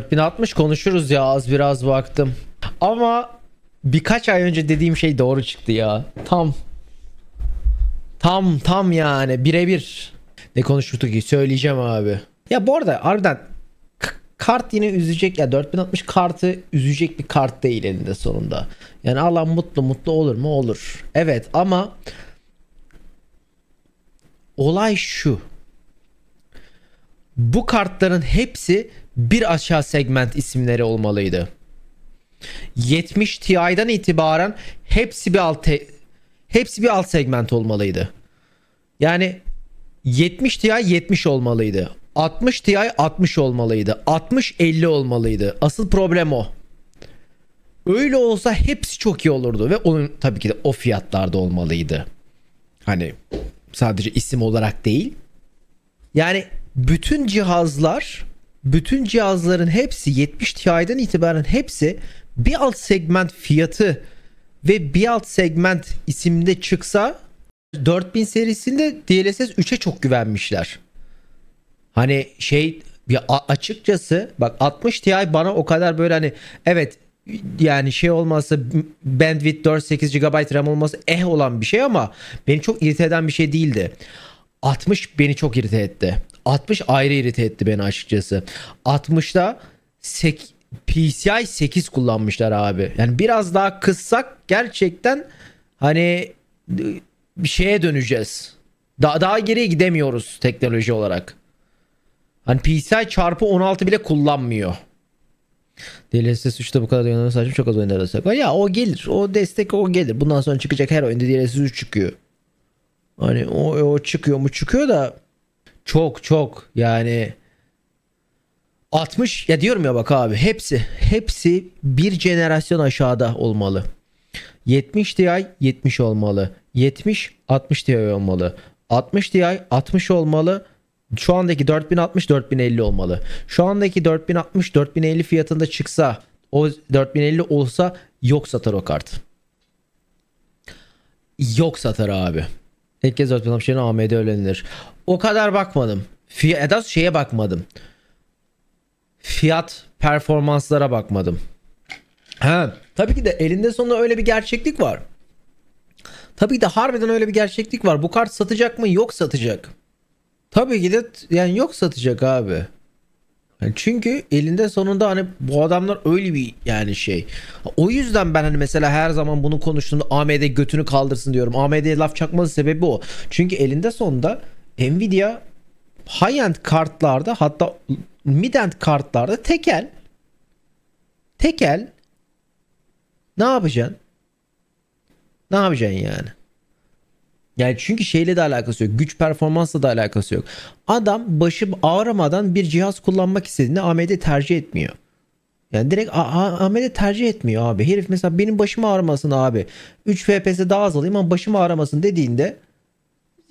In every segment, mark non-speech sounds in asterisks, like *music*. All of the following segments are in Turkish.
4060 konuşuruz ya az biraz baktım. Ama birkaç ay önce dediğim şey doğru çıktı ya. Tam. Tam tam yani birebir. Ne konuştuk ki söyleyeceğim abi. Ya bu arada harbiden kart yine üzecek ya 4060 kartı üzecek bir kart değil elinde sonunda. Yani Allah mutlu mutlu olur mu? Olur. Evet ama olay şu. Bu kartların hepsi bir aşağı segment isimleri olmalıydı. 70 Ti'den itibaren hepsi bir alt hepsi bir alt segment olmalıydı. Yani 70 Ti 70 olmalıydı. 60 Ti 60 olmalıydı. 60 50 olmalıydı. Asıl problem o. Öyle olsa hepsi çok iyi olurdu ve onun tabii ki de o fiyatlarda olmalıydı. Hani sadece isim olarak değil. Yani bütün cihazlar bütün cihazların hepsi 70 Ti'den itibaren hepsi bir alt segment fiyatı ve bir alt segment isimde çıksa 4000 serisinde DLSS 3'e çok güvenmişler. Hani şey ya açıkçası bak 60 Ti bana o kadar böyle hani evet yani şey olması bandwidth 4-8 GB RAM olması eh olan bir şey ama beni çok irite eden bir şey değildi. 60 beni çok irite etti. 60 ayrı irite etti beni açıkçası. 60'da sek, PCI 8 kullanmışlar abi. Yani biraz daha kıssak gerçekten hani bir e, şeye döneceğiz. Daha, daha geriye gidemiyoruz teknoloji olarak. Hani PCI çarpı 16 bile kullanmıyor. DLSS 3'te bu kadar oynanan saçma çok az oyunda destek var. Ya o gelir. O destek o gelir. Bundan sonra çıkacak her oyunda DLSS 3 çıkıyor. Hani o, o çıkıyor mu çıkıyor da çok çok yani 60 ya diyorum ya bak abi hepsi hepsi bir jenerasyon aşağıda olmalı. 70 Ti 70 olmalı. 70 60 Ti olmalı. 60 Ti 60 olmalı. Şu andaki 4060 4050 olmalı. Şu andaki 4060 4050 fiyatında çıksa o 4050 olsa yok satar o kart. Yok satar abi. herkes kez 4060 yerine AMD öğrenilir o kadar bakmadım. Fiyat şeye bakmadım. Fiyat performanslara bakmadım. Ha, tabii ki de elinde sonunda öyle bir gerçeklik var. Tabii ki de harbiden öyle bir gerçeklik var. Bu kart satacak mı? Yok satacak. Tabii ki de yani yok satacak abi. Yani çünkü elinde sonunda hani bu adamlar öyle bir yani şey. O yüzden ben hani mesela her zaman bunu konuştuğumda AMD götünü kaldırsın diyorum. AMD'ye laf çakmanın sebebi o. Çünkü elinde sonunda Nvidia high-end kartlarda hatta mid-end kartlarda tekel tekel ne yapacaksın? Ne yapacaksın yani? Yani çünkü şeyle de alakası yok. Güç performansla da alakası yok. Adam başı ağrımadan bir cihaz kullanmak istediğinde AMD tercih etmiyor. Yani direkt AMD tercih etmiyor abi. Herif mesela benim başım ağrımasın abi. 3 FPS daha az alayım ama başım ağrımasın dediğinde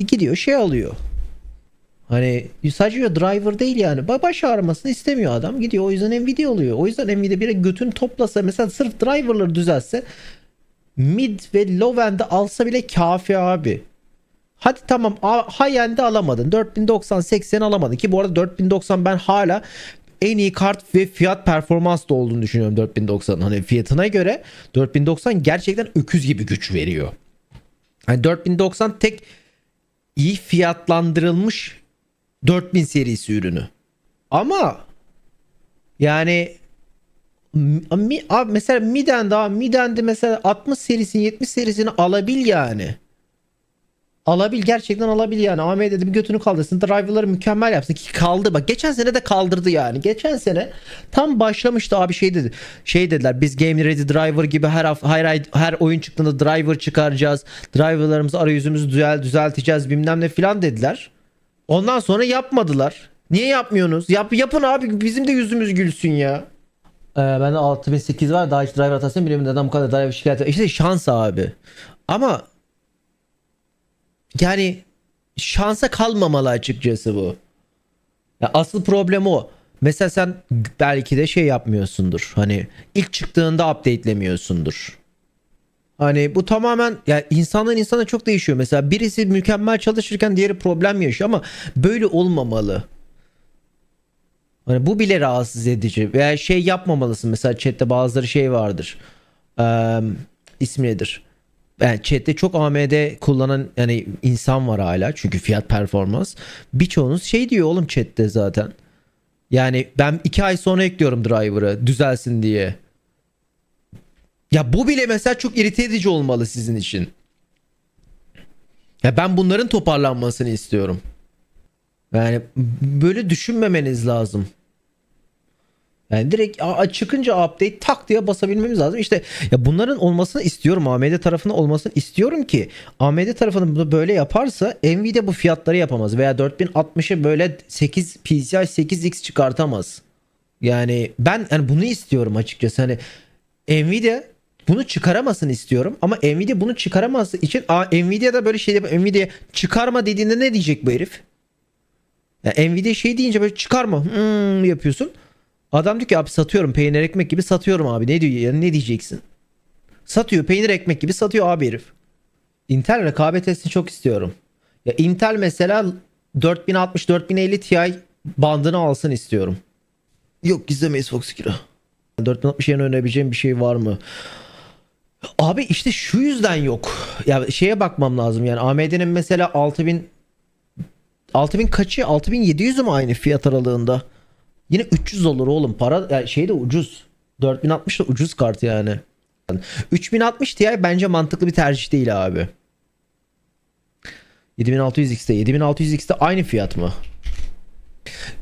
gidiyor şey alıyor. Hani sadece driver değil yani. Baş ağrımasını istemiyor adam. Gidiyor o yüzden Nvidia oluyor. O yüzden Nvidia bir götün toplasa mesela sırf driverları düzelse mid ve low end'i alsa bile kafi abi. Hadi tamam high end'i alamadın. 4090 80 alamadın ki bu arada 4090 ben hala en iyi kart ve fiyat performans da olduğunu düşünüyorum 4090'ın. Hani fiyatına göre 4090 gerçekten öküz gibi güç veriyor. Hani 4090 tek iyi fiyatlandırılmış 4000 serisi ürünü. Ama yani mi, abi mesela Miden daha Miden'de mesela 60 serisini 70 serisini alabil yani. Alabil gerçekten alabil yani. AMD'de bir götünü kaldırsın. Driver'ları mükemmel yapsın ki kaldı. Bak geçen sene de kaldırdı yani. Geçen sene tam başlamıştı abi şey dedi. Şey dediler biz Game Ready Driver gibi her her, her oyun çıktığında driver çıkaracağız. Driver'larımızı arayüzümüzü düzel, düzelteceğiz bilmem ne filan dediler. Ondan sonra yapmadılar. Niye yapmıyorsunuz? Yap, yapın abi bizim de yüzümüz gülsün ya. Ee, bende 6 ve 8 var. Daha hiç driver hatasını bilmiyorum. Neden bu kadar driver şikayet İşte şans abi. Ama yani şansa kalmamalı açıkçası bu. Ya asıl problem o. Mesela sen belki de şey yapmıyorsundur. Hani ilk çıktığında updatelemiyorsundur. Hani bu tamamen yani insandan insana çok değişiyor. Mesela birisi mükemmel çalışırken diğeri problem yaşıyor ama böyle olmamalı. Hani bu bile rahatsız edici. Veya şey yapmamalısın. Mesela chatte bazıları şey vardır. Ee, ismi nedir? Yani chatte çok AMD kullanan yani insan var hala. Çünkü fiyat performans. Birçoğunuz şey diyor oğlum chatte zaten. Yani ben iki ay sonra ekliyorum driver'ı düzelsin diye. Ya bu bile mesela çok irite edici olmalı sizin için. Ya ben bunların toparlanmasını istiyorum. Yani böyle düşünmemeniz lazım. Yani direkt çıkınca update tak diye basabilmemiz lazım. İşte ya bunların olmasını istiyorum. AMD tarafında olmasını istiyorum ki AMD tarafının bunu böyle yaparsa Nvidia bu fiyatları yapamaz veya 4060'ı böyle 8 PCI 8X çıkartamaz. Yani ben yani bunu istiyorum açıkçası. Hani Nvidia bunu çıkaramasın istiyorum ama Nvidia bunu çıkaraması için a, Nvidia da böyle şey Nvidia çıkarma dediğinde ne diyecek bu herif? Yani Nvidia şey deyince böyle çıkarma hmm, yapıyorsun. Adam diyor ki abi satıyorum peynir ekmek gibi satıyorum abi ne diyor yani ne diyeceksin? Satıyor peynir ekmek gibi satıyor abi herif. Intel rekabet etsin çok istiyorum. Ya Intel mesela 4060 4050 Ti bandını alsın istiyorum. Yok gizlemeyiz Fox 2 4060 yerine oynayabileceğim bir şey var mı? Abi işte şu yüzden yok. Ya şeye bakmam lazım yani AMD'nin mesela 6000 6000 kaçı? 6700 mü aynı fiyat aralığında? Yine 300 olur oğlum para yani şey de ucuz. 4060 da ucuz kart yani. 3060 Ti bence mantıklı bir tercih değil abi. 7600 X'te 7600 X'te aynı fiyat mı?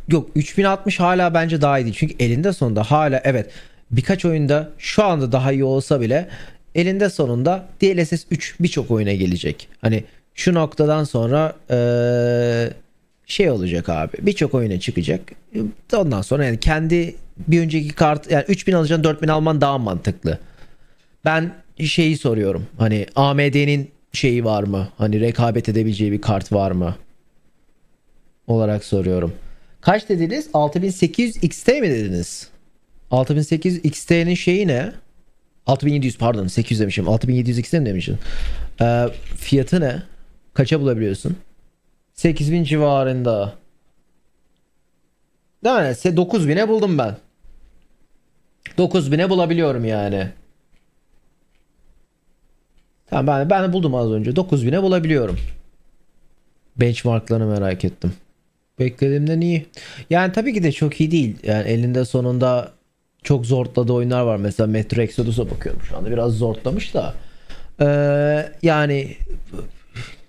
Yok 3060 hala bence daha iyi değil. Çünkü elinde sonunda hala evet birkaç oyunda şu anda daha iyi olsa bile elinde sonunda DLSS 3 birçok oyuna gelecek. Hani şu noktadan sonra ee, şey olacak abi birçok oyuna çıkacak. Ondan sonra yani kendi bir önceki kart yani 3000 alacağın 4000 alman daha mantıklı. Ben şeyi soruyorum hani AMD'nin şeyi var mı? Hani rekabet edebileceği bir kart var mı? Olarak soruyorum. Kaç dediniz? 6800 XT mi dediniz? 6800 XT'nin şeyi ne? 6700 pardon 800 demişim. 6700 mi demişim? Ee, fiyatı ne? Kaça bulabiliyorsun? 8000 civarında. Yani 9000'e buldum ben. 9000'e bulabiliyorum yani. Tamam ben, ben buldum az önce. 9000'e bulabiliyorum. Benchmarklarını merak ettim. Beklediğimden iyi. Yani tabii ki de çok iyi değil. Yani elinde sonunda çok zortladığı oyunlar var. Mesela Metro Exodus'a bakıyorum şu anda. Biraz zortlamış da. Ee, yani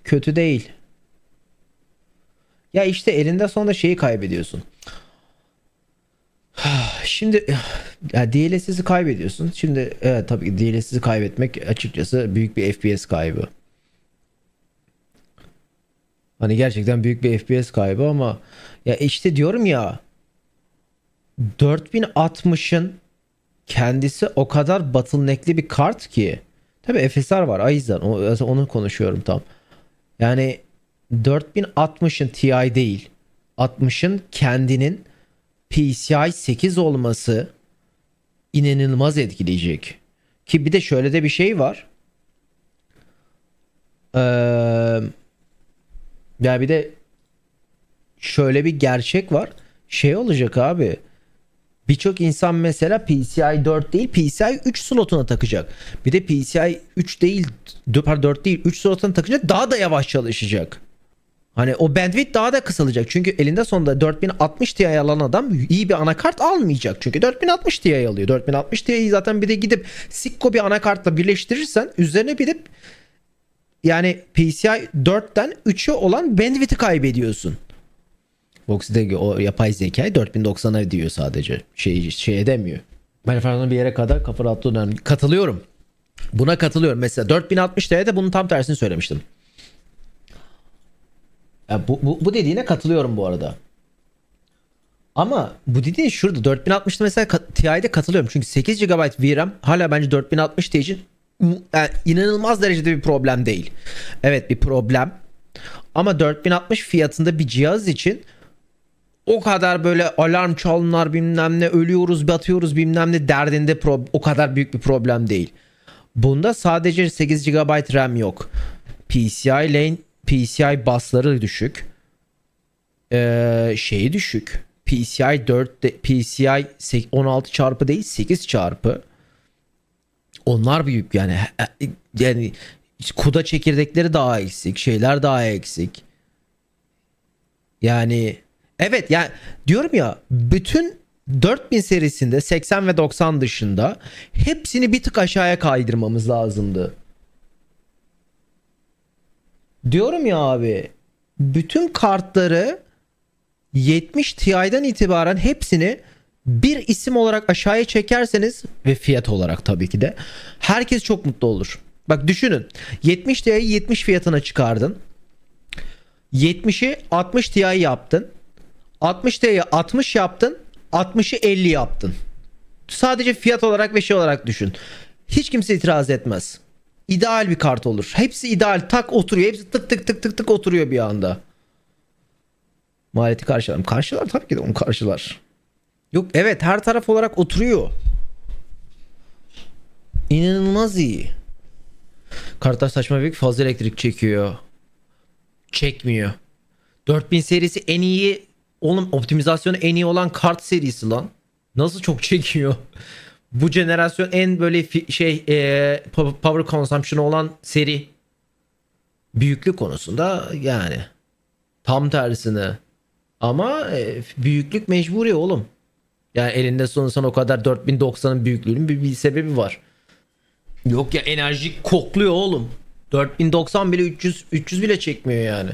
kötü değil. Ya işte elinde sonunda şeyi kaybediyorsun. *sighs* Şimdi ya DLSS'i kaybediyorsun. Şimdi evet tabii ki DLSS'i kaybetmek açıkçası büyük bir FPS kaybı. Hani gerçekten büyük bir FPS kaybı ama ya işte diyorum ya 4060'ın kendisi o kadar bottleneck'li bir kart ki. Tabi FSR var Aizen onu konuşuyorum tam. Yani 4060'ın Ti değil 60'ın kendinin PCI 8 olması inanılmaz etkileyecek. Ki bir de şöyle de bir şey var. Ee, ya bir de şöyle bir gerçek var. Şey olacak abi. Birçok insan mesela PCI 4 değil PCI 3 slotuna takacak. Bir de PCI 3 değil 4 değil 3 slotuna takınca daha da yavaş çalışacak. Hani o bandwidth daha da kısalacak. Çünkü elinde sonunda 4060 Ti alan adam iyi bir anakart almayacak. Çünkü 4060 Ti alıyor. 4060 Ti'yi zaten bir de gidip Sikko bir anakartla birleştirirsen üzerine bir de yani PCI 4'ten 3'e olan bandwidth'i kaybediyorsun. Vox'deki o yapay zekayı 4090'a diyor sadece. Şey, şey edemiyor. Ben efendim bir yere kadar kafa rahatlığı Katılıyorum. Buna katılıyorum. Mesela 4060'da de bunun tam tersini söylemiştim. Yani bu, bu, bu dediğine katılıyorum bu arada. Ama bu dediğin şurada 4060'da mesela TI'de katılıyorum. Çünkü 8 GB VRAM hala bence 4060 için yani inanılmaz derecede bir problem değil. Evet bir problem. Ama 4060 fiyatında bir cihaz için o kadar böyle alarm çalınlar bilmem ne ölüyoruz batıyoruz bilmem ne derdinde pro- o kadar büyük bir problem değil. Bunda sadece 8 GB RAM yok. PCI lane, PCI basları düşük. Ee, şeyi düşük. PCI 4 de, PCI 16 çarpı değil 8 çarpı. Onlar büyük yani yani kuda çekirdekleri daha eksik, şeyler daha eksik. Yani Evet yani diyorum ya bütün 4000 serisinde 80 ve 90 dışında hepsini bir tık aşağıya kaydırmamız lazımdı. Diyorum ya abi bütün kartları 70 Ti'den itibaren hepsini bir isim olarak aşağıya çekerseniz ve fiyat olarak tabii ki de herkes çok mutlu olur. Bak düşünün 70 Ti'yi 70 fiyatına çıkardın. 70'i 60 Ti yaptın. 60 TL'ye 60 yaptın. 60'ı 50 yaptın. Sadece fiyat olarak ve şey olarak düşün. Hiç kimse itiraz etmez. İdeal bir kart olur. Hepsi ideal. Tak oturuyor. Hepsi tık tık tık tık tık oturuyor bir anda. Maliyeti karşılar. Karşılar tabii ki de onu karşılar. Yok evet her taraf olarak oturuyor. İnanılmaz iyi. Kartlar saçma büyük fazla elektrik çekiyor. Çekmiyor. 4000 serisi en iyi Oğlum optimizasyonu en iyi olan kart serisi lan. Nasıl çok çekiyor. Bu jenerasyon en böyle şey e, power consumption olan seri. Büyüklük konusunda yani. Tam tersine. Ama e, büyüklük mecburi oğlum. Yani elinde sonunda o kadar 4090'ın büyüklüğünün bir, bir sebebi var. Yok ya enerji kokluyor oğlum. 4090 bile 300 300 bile çekmiyor yani.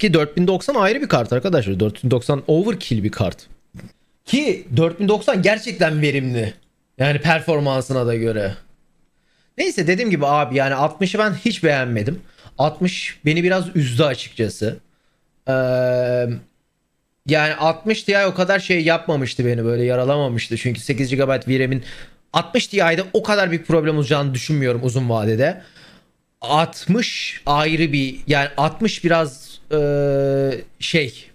Ki 4090 ayrı bir kart arkadaşlar. 4090 overkill bir kart. Ki 4090 gerçekten verimli. Yani performansına da göre. Neyse dediğim gibi abi yani 60'ı ben hiç beğenmedim. 60 beni biraz üzdü açıkçası. Ee, yani 60 Ti o kadar şey yapmamıştı beni böyle yaralamamıştı. Çünkü 8 GB VRAM'in 60 Ti'de o kadar bir problem olacağını düşünmüyorum uzun vadede. 60 ayrı bir yani 60 biraz e, şey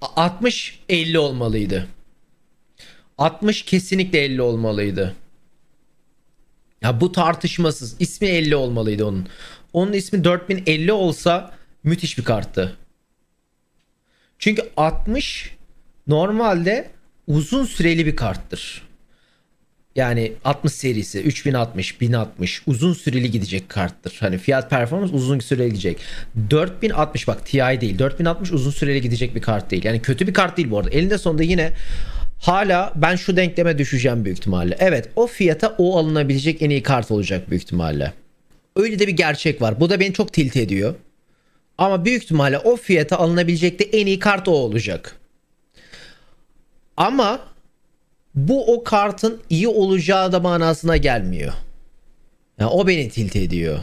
60 50 olmalıydı. 60 kesinlikle 50 olmalıydı. Ya bu tartışmasız. ismi 50 olmalıydı onun. Onun ismi 4050 olsa müthiş bir karttı. Çünkü 60 normalde uzun süreli bir karttır. Yani 60 serisi 3060, 1060 uzun süreli gidecek karttır. Hani fiyat performans uzun süreli gidecek. 4060 bak TI değil. 4060 uzun süreli gidecek bir kart değil. Yani kötü bir kart değil bu arada. Elinde sonunda yine Hala ben şu denkleme düşeceğim büyük ihtimalle. Evet o fiyata o alınabilecek en iyi kart olacak büyük ihtimalle. Öyle de bir gerçek var. Bu da beni çok tilt ediyor. Ama büyük ihtimalle o fiyata alınabilecek de en iyi kart o olacak. Ama bu o kartın iyi olacağı da manasına gelmiyor. Yani o beni tilt ediyor.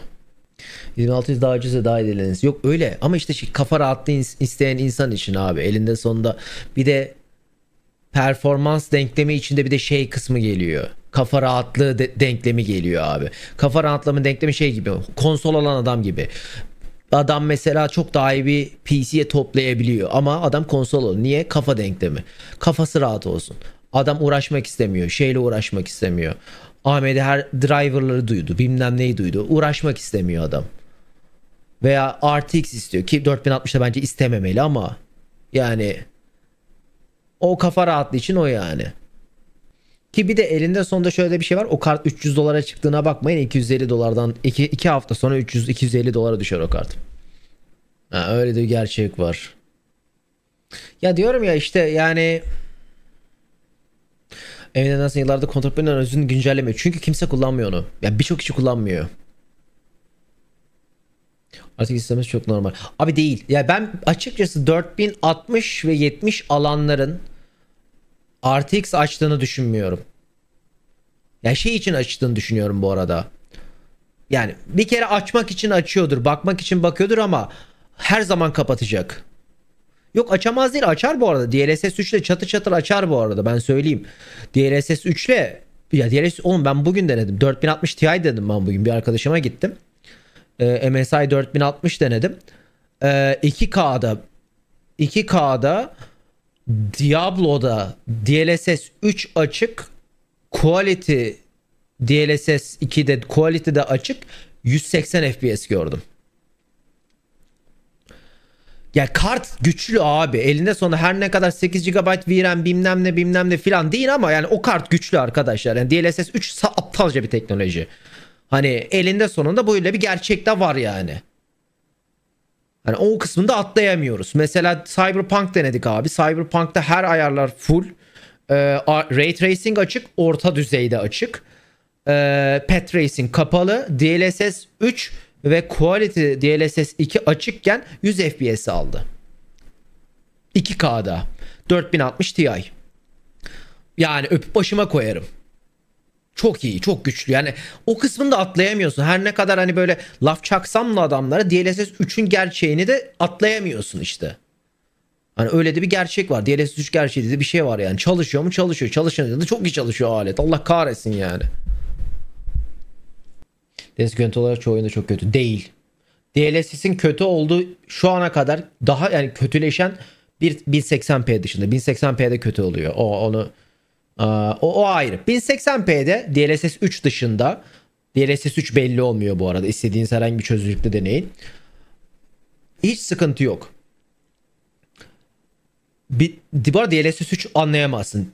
2600 daha ucuza daha edileniz. Yok öyle ama işte şey, kafa rahatlığı isteyen insan için abi elinde sonunda bir de performans denklemi içinde bir de şey kısmı geliyor. Kafa rahatlığı de- denklemi geliyor abi. Kafa rahatlığının denklemi şey gibi konsol alan adam gibi. Adam mesela çok daha iyi bir PC'ye toplayabiliyor ama adam konsol oluyor. Niye? Kafa denklemi. Kafası rahat olsun. Adam uğraşmak istemiyor. Şeyle uğraşmak istemiyor. AMD her driverları duydu. Bilmem neyi duydu. Uğraşmak istemiyor adam. Veya RTX istiyor ki 4060'da bence istememeli ama yani o kafa rahatlığı için o yani. Ki bir de elinde sonunda şöyle bir şey var. O kart 300 dolara çıktığına bakmayın. 250 dolardan 2, 2 hafta sonra 300 250 dolara düşer o kart. Ha, öyle de bir gerçek var. Ya diyorum ya işte yani Emin edersen yıllarda kontrplan analizini güncellemiyor. Çünkü kimse kullanmıyor onu. Ya yani birçok kişi kullanmıyor. Artık istemesi çok normal. Abi değil. Ya yani ben açıkçası 4060 ve 70 alanların RTX açtığını düşünmüyorum. Ya yani şey için açtığını düşünüyorum bu arada. Yani bir kere açmak için açıyordur, bakmak için bakıyordur ama her zaman kapatacak. Yok açamaz değil açar bu arada. DLSS 3 ile çatır çatır açar bu arada ben söyleyeyim. DLSS 3 ile ya DLSS oğlum ben bugün denedim. 4060 Ti dedim ben bugün bir arkadaşıma gittim. Ee, MSI 4060 denedim. Ee, 2K'da 2K'da Diablo'da DLSS 3 açık Quality DLSS 2'de Quality'de açık 180 FPS gördüm. Ya kart güçlü abi. Elinde sonra her ne kadar 8 GB VRAM bilmem ne bilmem ne filan değil ama yani o kart güçlü arkadaşlar. Yani DLSS 3 aptalca bir teknoloji. Hani elinde sonunda böyle bir gerçek de var yani. Hani o kısmında atlayamıyoruz. Mesela Cyberpunk denedik abi. Cyberpunk'ta her ayarlar full. E, Ray Tracing açık. Orta düzeyde açık. E, Pet Racing kapalı. DLSS 3 ve Quality DLSS 2 açıkken 100 FPS aldı. 2K'da 4060 Ti. Yani öpüp başıma koyarım. Çok iyi, çok güçlü. Yani o kısmını da atlayamıyorsun. Her ne kadar hani böyle laf çaksam da adamlara DLSS 3'ün gerçeğini de atlayamıyorsun işte. Hani öyle de bir gerçek var. DLSS 3 gerçeği diye bir şey var yani. Çalışıyor mu? Çalışıyor. Çalışıyor. Da çok iyi çalışıyor alet. Allah kahretsin yani. Deniz görüntü olarak çoğu oyunda çok kötü. Değil. DLSS'in kötü olduğu şu ana kadar daha yani kötüleşen bir 1080p dışında. 1080p'de kötü oluyor. O onu o, o ayrı. 1080p'de DLSS 3 dışında DLSS 3 belli olmuyor bu arada. İstediğiniz herhangi bir çözünürlükte deneyin. Hiç sıkıntı yok. Bir, bu arada DLSS 3 anlayamazsın.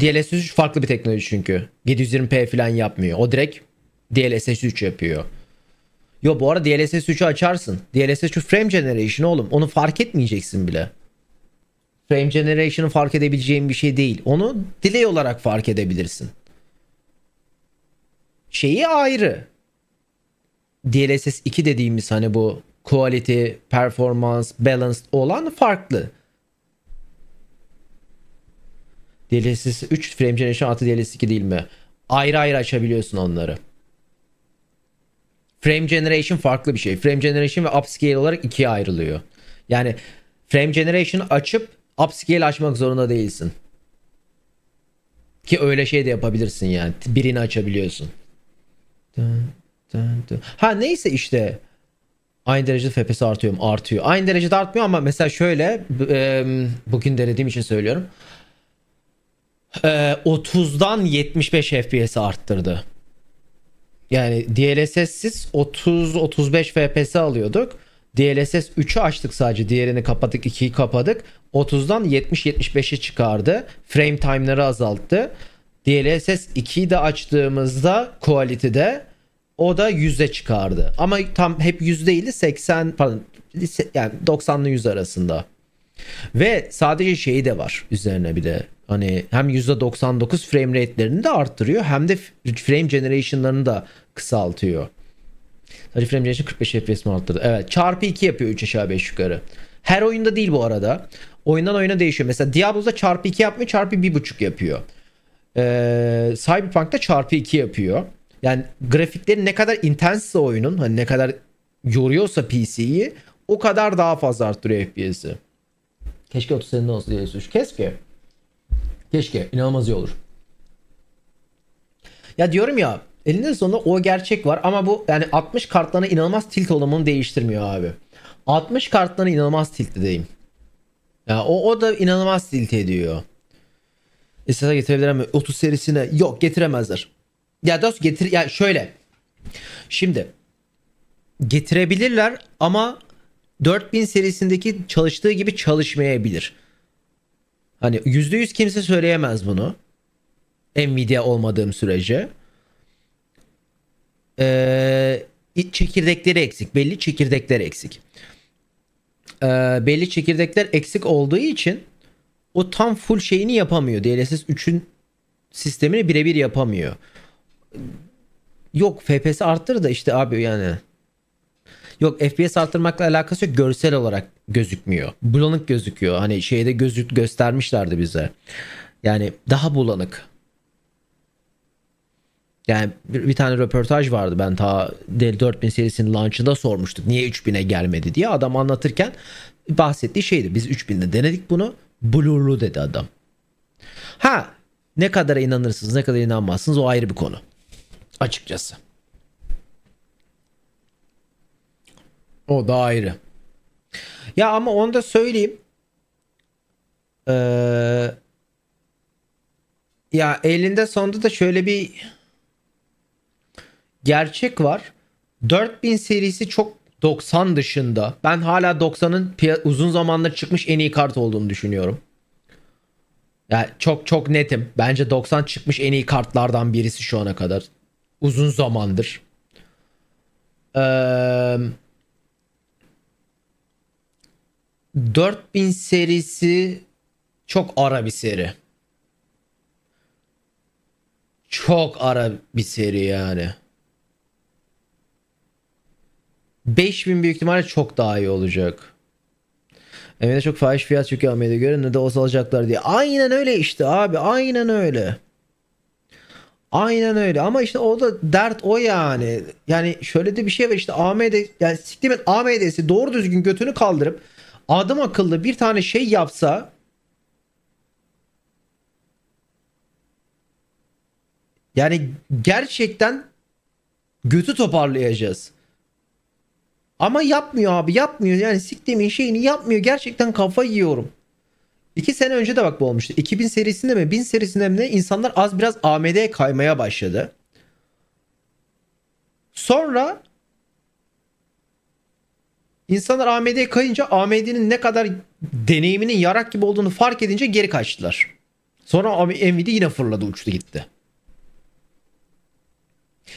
DLSS 3 farklı bir teknoloji çünkü. 720p falan yapmıyor. O direkt DLSS 3 yapıyor. Yo bu arada DLSS 3'ü açarsın. DLSS 3 frame generation oğlum. Onu fark etmeyeceksin bile. Frame generation'ı fark edebileceğin bir şey değil. Onu delay olarak fark edebilirsin. Şeyi ayrı. DLSS 2 dediğimiz hani bu quality, performance, balanced olan farklı. DLSS 3 frame generation artı DLSS 2 değil mi? Ayrı ayrı açabiliyorsun onları. Frame Generation farklı bir şey. Frame Generation ve Upscale olarak ikiye ayrılıyor. Yani Frame Generation açıp Upscale açmak zorunda değilsin. Ki öyle şey de yapabilirsin yani. Birini açabiliyorsun. Ha neyse işte. Aynı derecede FPS artıyor mu? Artıyor. Aynı derecede artmıyor ama mesela şöyle bugün denediğim için söylüyorum. 30'dan 75 FPS arttırdı yani DLSS'siz 30-35 FPS alıyorduk. DLSS 3'ü açtık sadece. Diğerini kapattık. 2'yi kapadık. 30'dan 70-75'e çıkardı. Frame time'ları azalttı. DLSS 2'yi de açtığımızda kualitede o da 100'e çıkardı. Ama tam hep 100 değil 80 pardon yani 90'lı 100 arasında. Ve sadece şeyi de var üzerine bir de Hani hem %99 frame rate'lerini de arttırıyor hem de frame generation'larını da kısaltıyor. Sadece frame generation 45 FPS mi arttırdı? Evet çarpı 2 yapıyor 3 aşağı 5 yukarı. Her oyunda değil bu arada. Oyundan oyuna değişiyor. Mesela Diablo'da çarpı 2 yapmıyor çarpı 1.5 yapıyor. Ee, Cyberpunk'ta çarpı 2 yapıyor. Yani grafikleri ne kadar intense oyunun hani ne kadar yoruyorsa PC'yi o kadar daha fazla arttırıyor FPS'i. Keşke 30 sene olsa diye Keşke. Keşke. inanılmaz iyi olur. Ya diyorum ya elinde sonunda o gerçek var ama bu yani 60 kartlarına inanılmaz tilt olmamı değiştirmiyor abi. 60 kartlarına inanılmaz tilt diyeyim. Ya o, o da inanılmaz tilt ediyor. İstasa getirebilir mi? 30 serisine yok getiremezler. Ya dost getir ya şöyle. Şimdi getirebilirler ama 4000 serisindeki çalıştığı gibi çalışmayabilir. Hani %100 kimse söyleyemez bunu. Nvidia olmadığım sürece. Ee, çekirdekleri eksik. Belli çekirdekler eksik. Ee, belli çekirdekler eksik olduğu için o tam full şeyini yapamıyor. DLSS 3'ün sistemini birebir yapamıyor. Yok FPS arttır da işte abi yani. Yok FPS arttırmakla alakası yok. Görsel olarak gözükmüyor. Bulanık gözüküyor. Hani şeyde gözük göstermişlerdi bize. Yani daha bulanık. Yani bir, bir tane röportaj vardı ben ta Dell 4000 serisinin launch'ında sormuştuk niye 3000'e gelmedi diye adam anlatırken bahsettiği şeydi. Biz 3000'de denedik bunu. Blurlu dedi adam. Ha ne kadar inanırsınız ne kadar inanmazsınız o ayrı bir konu. Açıkçası. O da ayrı. Ya ama onu da söyleyeyim. Ee, ya elinde sonunda da şöyle bir gerçek var. 4000 serisi çok 90 dışında. Ben hala 90'ın uzun zamandır çıkmış en iyi kart olduğunu düşünüyorum. Yani çok çok netim. Bence 90 çıkmış en iyi kartlardan birisi şu ana kadar. Uzun zamandır. Eee 4000 serisi çok ara bir seri. Çok ara bir seri yani. 5000 büyük ihtimalle çok daha iyi olacak. Emine çok fahiş fiyat çünkü Ahmet'e göre ne de olsa alacaklar diye. Aynen öyle işte abi aynen öyle. Aynen öyle ama işte o da dert o yani. Yani şöyle de bir şey var işte AMD yani siktimin AMD'si doğru düzgün götünü kaldırıp adam akıllı bir tane şey yapsa yani gerçekten götü toparlayacağız. Ama yapmıyor abi yapmıyor yani siktimin şeyini yapmıyor gerçekten kafa yiyorum. İki sene önce de bak bu olmuştu. 2000 serisinde mi 1000 serisinde mi insanlar az biraz AMD'ye kaymaya başladı. Sonra İnsanlar AMD'ye kayınca AMD'nin ne kadar deneyiminin yarak gibi olduğunu fark edince geri kaçtılar. Sonra Nvidia yine fırladı uçtu gitti.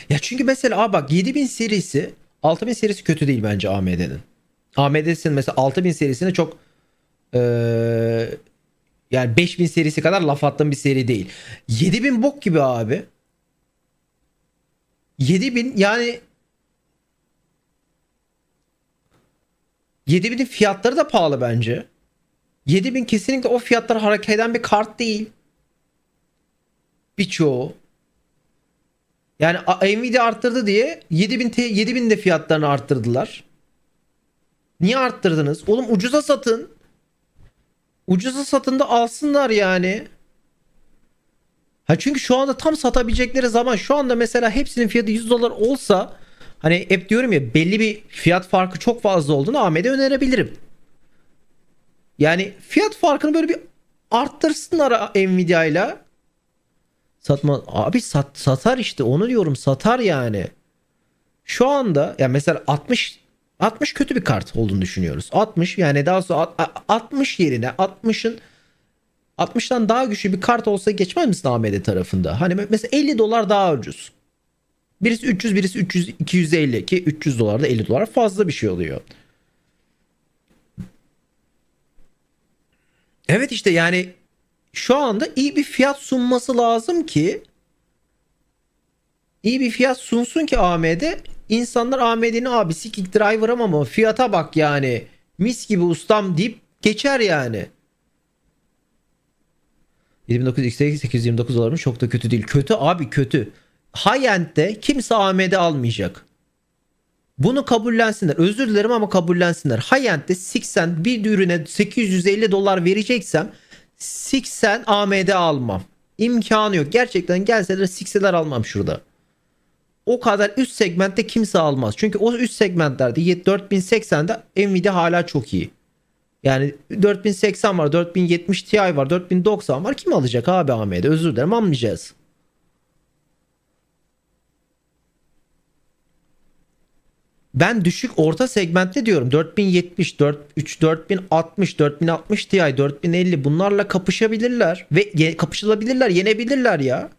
Ya çünkü mesela aa bak 7000 serisi 6000 serisi kötü değil bence AMD'nin. AMD'sin mesela 6000 serisine çok ee, yani 5000 serisi kadar laf attığım bir seri değil. 7000 bok gibi abi. 7000 yani 7000'in fiyatları da pahalı bence. 7000 kesinlikle o fiyatları hareket eden bir kart değil. Birçoğu. Yani Nvidia arttırdı diye 7000 7000 de fiyatlarını arttırdılar. Niye arttırdınız? Oğlum ucuza satın. Ucuza satın da alsınlar yani. Ha çünkü şu anda tam satabilecekleri zaman şu anda mesela hepsinin fiyatı 100 dolar olsa Hani hep diyorum ya belli bir fiyat farkı çok fazla olduğunu AMD önerebilirim. Yani fiyat farkını böyle bir ara Nvidia ile. Satma abi sat, satar işte onu diyorum satar yani. Şu anda ya yani mesela 60 60 kötü bir kart olduğunu düşünüyoruz. 60 yani daha sonra 60 yerine 60'ın 60'tan daha güçlü bir kart olsa geçmez misin AMD tarafında? Hani mesela 50 dolar daha ucuz. Birisi 300, birisi 300, 250 ki 300 dolar da 50 dolar fazla bir şey oluyor. Evet işte yani şu anda iyi bir fiyat sunması lazım ki iyi bir fiyat sunsun ki AMD insanlar AMD'nin abi sikik driver ama fiyata bak yani mis gibi ustam deyip geçer yani. 79 x 829 dolarmış çok da kötü değil. Kötü abi kötü high-end'de kimse AMD almayacak. Bunu kabullensinler. Özür dilerim ama kabullensinler. High-end'de 80 bir ürüne 850 dolar vereceksem 80 AMD almam. İmkanı yok. Gerçekten gelseler 80'ler almam şurada. O kadar üst segmentte kimse almaz. Çünkü o üst segmentlerde 4080'de Nvidia hala çok iyi. Yani 4080 var, 4070 Ti var, 4090 var. Kim alacak abi AMD? Özür dilerim almayacağız. Ben düşük orta segmentte diyorum 4070, 43, 4060, 4060 Ti, 4050 bunlarla kapışabilirler ve ye, kapışılabilirler, yenebilirler ya.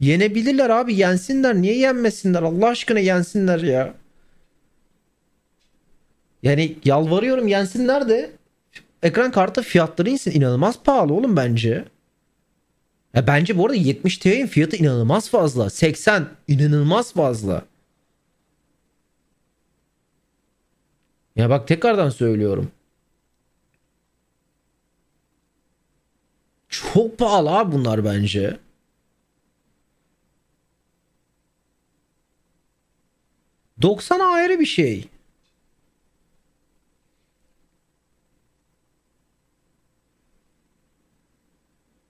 Yenebilirler abi yensinler. Niye yenmesinler? Allah aşkına yensinler ya. Yani yalvarıyorum yensinler de ekran kartı fiyatları insin. inanılmaz pahalı oğlum bence. Ya bence bu arada 70 TL'nin fiyatı inanılmaz fazla. 80 inanılmaz fazla. Ya bak tekrardan söylüyorum. Çok pahalı abi bunlar bence. ...90 ayrı bir şey.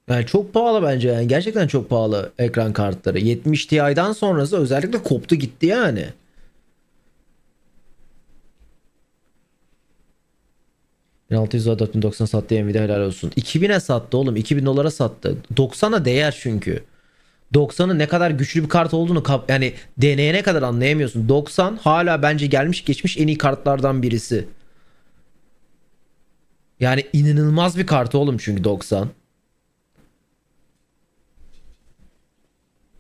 Yani çok pahalı bence yani. Gerçekten çok pahalı ekran kartları. 70 Ti'den sonrası özellikle koptu gitti yani. ...1600'a 4090 sattı Nvidia helal olsun. 2000'e sattı oğlum. 2000 dolara sattı. 90'a değer çünkü. 90'ın ne kadar güçlü bir kart olduğunu kap yani deneyene kadar anlayamıyorsun. 90 hala bence gelmiş geçmiş en iyi kartlardan birisi. Yani inanılmaz bir kart oğlum çünkü 90.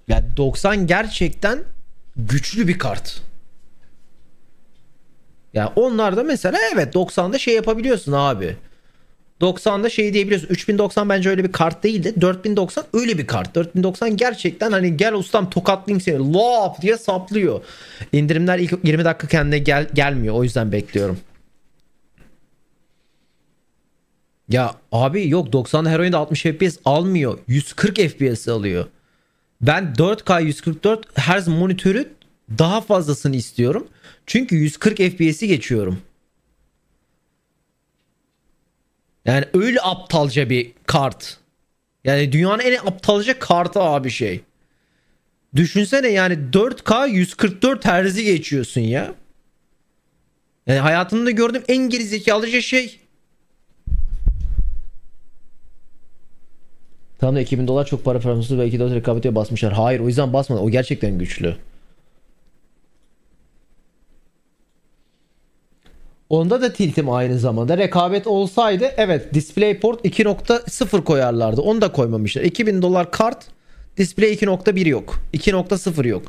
Ya 90 gerçekten güçlü bir kart. Ya onlar da mesela evet 90'da şey yapabiliyorsun abi. 90'da şey diyebiliyorsun. 3090 bence öyle bir kart değil de 4090 öyle bir kart. 4090 gerçekten hani gel ustam tokatlayayım seni lop diye saplıyor. İndirimler ilk 20 dakika kendine gel gelmiyor. O yüzden bekliyorum. Ya abi yok 90'da her oyunda 60 FPS almıyor. 140 FPS alıyor. Ben 4K 144 Hz monitörü daha fazlasını istiyorum. Çünkü 140 FPS'i geçiyorum. Yani öyle aptalca bir kart. Yani dünyanın en aptalca kartı abi şey. Düşünsene yani 4K 144 Hz'i geçiyorsun ya. Yani hayatımda gördüğüm en gerizekalıca şey. Tamam da 2000 dolar çok para paramızı belki de rekabete basmışlar. Hayır o yüzden basmadı. O gerçekten güçlü. Onda da tiltim aynı zamanda. Rekabet olsaydı evet DisplayPort 2.0 koyarlardı. Onu da koymamışlar. 2000 dolar kart Display 2.1 yok. 2.0 yok.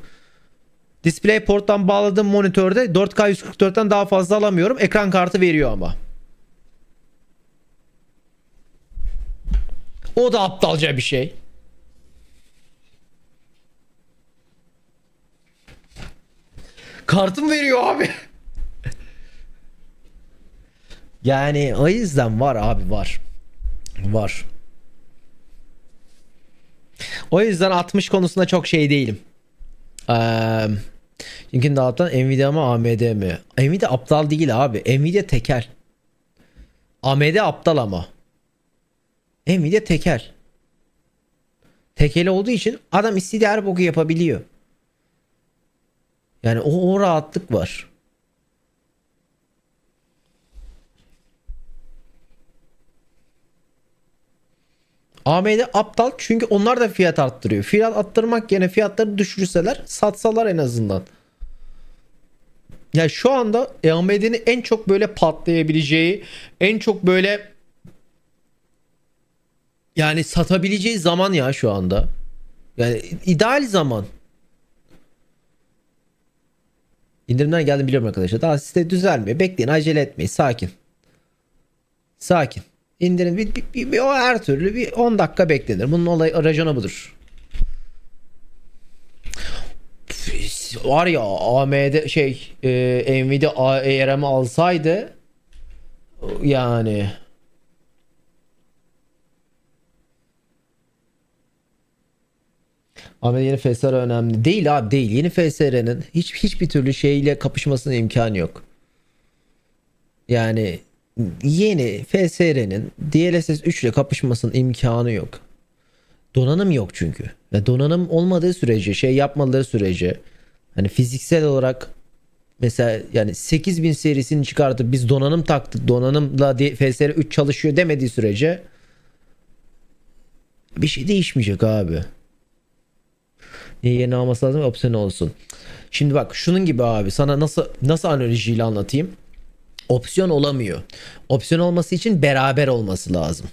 DisplayPort'tan bağladığım monitörde 4K 144'ten daha fazla alamıyorum. Ekran kartı veriyor ama. O da aptalca bir şey. Kartım veriyor abi. yani o yüzden var abi var. Var. O yüzden 60 konusunda çok şey değilim. Eee Lincoln dağıtan Nvidia mı AMD mi? Nvidia aptal değil abi. Nvidia teker. AMD aptal ama. Nvidia teker. Tekeli olduğu için adam istediği her boku yapabiliyor. Yani o, o rahatlık var. AMD aptal çünkü onlar da fiyat arttırıyor. Fiyat arttırmak yerine fiyatları düşürseler satsalar en azından. Ya yani şu anda AMD'nin en çok böyle patlayabileceği, en çok böyle yani satabileceği zaman ya şu anda. Yani ideal zaman. İndirimden geldim biliyorum arkadaşlar. Daha site düzelmiyor. Bekleyin acele etmeyin. Sakin. Sakin. İndirin. Bir, bir, bir, bir, o her türlü bir 10 dakika beklenir. Bunun olayı raconu budur. Var ya AMD şey e, Nvidia ARM e alsaydı yani Ama yeni FSR önemli. Değil abi değil. Yeni FSR'nin hiç, hiçbir türlü şeyle kapışmasına imkan yok. Yani yeni FSR'nin DLSS 3 ile kapışmasının imkanı yok. Donanım yok çünkü. ve donanım olmadığı sürece, şey yapmadığı sürece hani fiziksel olarak mesela yani 8000 serisini çıkartıp biz donanım taktık. Donanımla FSR 3 çalışıyor demediği sürece bir şey değişmeyecek abi. Yeni alması lazım opsiyon olsun. Şimdi bak şunun gibi abi sana nasıl nasıl analojiyle anlatayım. Opsiyon olamıyor. Opsiyon olması için beraber olması lazım.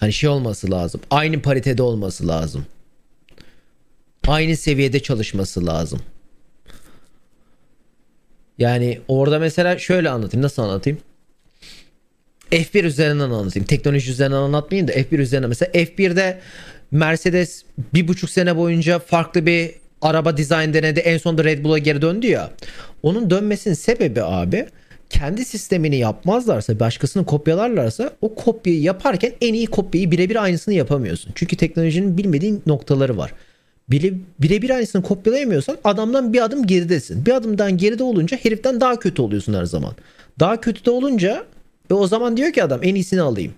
Hani şey olması lazım. Aynı paritede olması lazım. Aynı seviyede çalışması lazım. Yani orada mesela şöyle anlatayım. Nasıl anlatayım? F1 üzerinden anlatayım. Teknoloji üzerinden anlatmayayım da F1 üzerinden mesela F1'de Mercedes bir buçuk sene boyunca farklı bir araba dizayn denedi. En sonunda Red Bull'a geri döndü ya. Onun dönmesinin sebebi abi kendi sistemini yapmazlarsa başkasını kopyalarlarsa o kopyayı yaparken en iyi kopyayı birebir aynısını yapamıyorsun. Çünkü teknolojinin bilmediğin noktaları var. Bire, birebir aynısını kopyalayamıyorsan adamdan bir adım geridesin. Bir adımdan geride olunca heriften daha kötü oluyorsun her zaman. Daha kötü de olunca ve o zaman diyor ki adam en iyisini alayım.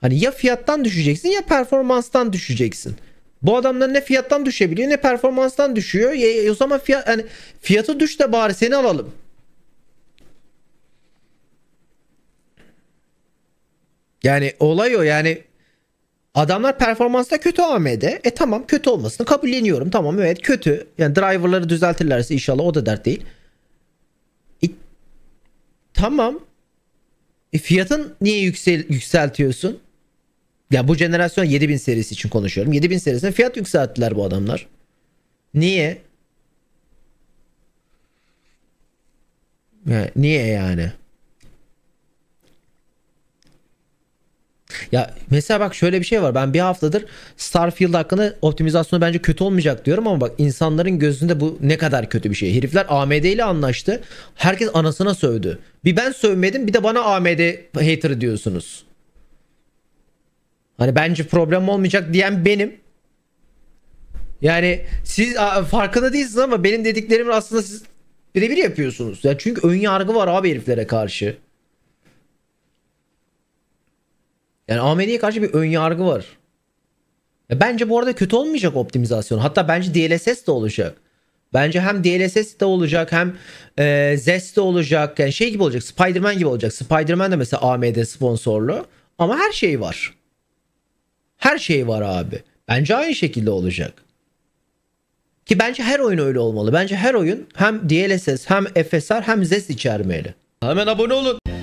Hani ya fiyattan düşeceksin ya performanstan düşeceksin. Bu adamlar ne fiyattan düşebiliyor ne performanstan düşüyor. E, e o zaman fiyat, yani fiyatı düş de bari seni alalım. Yani olay o yani adamlar performansta kötü AMD. E tamam kötü olmasını kabulleniyorum. Tamam evet kötü. Yani driverları düzeltirlerse inşallah o da dert değil. E, tamam. E, fiyatın niye yüksel yükseltiyorsun? Ya bu jenerasyon 7000 serisi için konuşuyorum. 7000 serisine fiyat yükselttiler bu adamlar. Niye? Ya, niye yani? Ya mesela bak şöyle bir şey var. Ben bir haftadır Starfield hakkında optimizasyonu bence kötü olmayacak diyorum ama bak insanların gözünde bu ne kadar kötü bir şey. Herifler AMD ile anlaştı. Herkes anasına sövdü. Bir ben sövmedim bir de bana AMD hater diyorsunuz. Hani bence problem olmayacak diyen benim. Yani siz farkında değilsiniz ama benim dediklerimin aslında siz birebir yapıyorsunuz. Ya çünkü ön yargı var abi heriflere karşı. Yani AMD'ye karşı bir ön yargı var. Ya bence bu arada kötü olmayacak optimizasyon. Hatta bence DLSS de olacak. Bence hem DLSS de olacak hem e, Zest de olacak. Yani şey gibi olacak. Spider-Man gibi olacak. Spider-Man de mesela AMD sponsorlu. Ama her şey var. Her şey var abi. Bence aynı şekilde olacak. Ki bence her oyun öyle olmalı. Bence her oyun hem DLSS hem FSR hem ZES içermeli. Hemen abone olun.